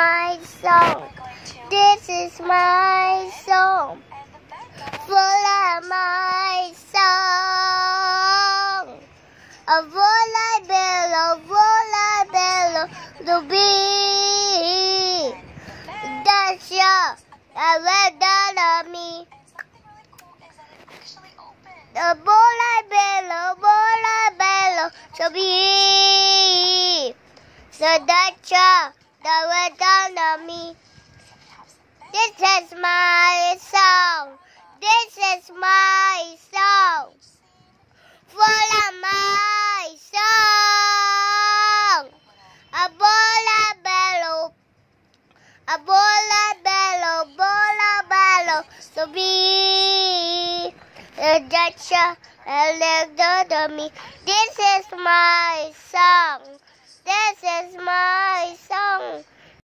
my song. This is my song. Full of my song. A vola bello, vola bello, the bee. That's your, a red that of me. The vola bello, vola bello, the bee. So that's your the world down me. This is my song. This is my song. Follow my song. A bola bello. A bola bello. Bola bello. To be the judge. A leg down me. This is my song.